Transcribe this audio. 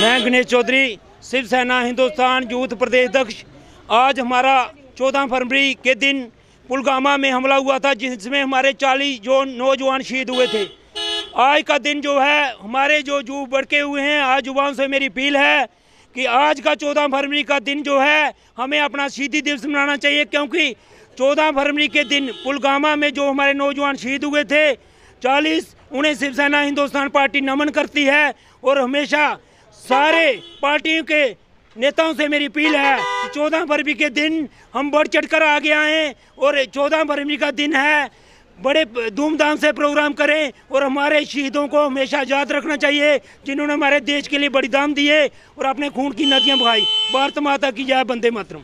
मैं गणेश चौधरी शिवसेना हिंदुस्तान यूथ प्रदेश अध्यक्ष आज हमारा चौदह फरवरी के दिन पुलगामा में हमला हुआ था जिसमें हमारे चालीस जो नौजवान शहीद हुए थे आज का दिन जो है हमारे जो जू बढ़के हुए हैं आज युवाओं से मेरी अपील है कि आज का चौदह फरवरी का दिन जो है हमें अपना शहीदी दिवस मनाना चाहिए क्योंकि चौदह फरवरी के दिन पुलगामा में जो हमारे नौजवान शहीद हुए थे 40 उन्हें शिवसेना हिंदुस्तान पार्टी नमन करती है और हमेशा सारे पार्टियों के नेताओं से मेरी अपील है कि चौदह फरवरी के दिन हम बढ़ चढ़ कर आगे आएँ और चौदह फरवरी का दिन है बड़े धूमधाम से प्रोग्राम करें और हमारे शहीदों को हमेशा याद रखना चाहिए जिन्होंने हमारे देश के लिए बड़ी दाम दिए और अपने खून की नदियाँ बहाई भारत माता की जय बंदे मातरम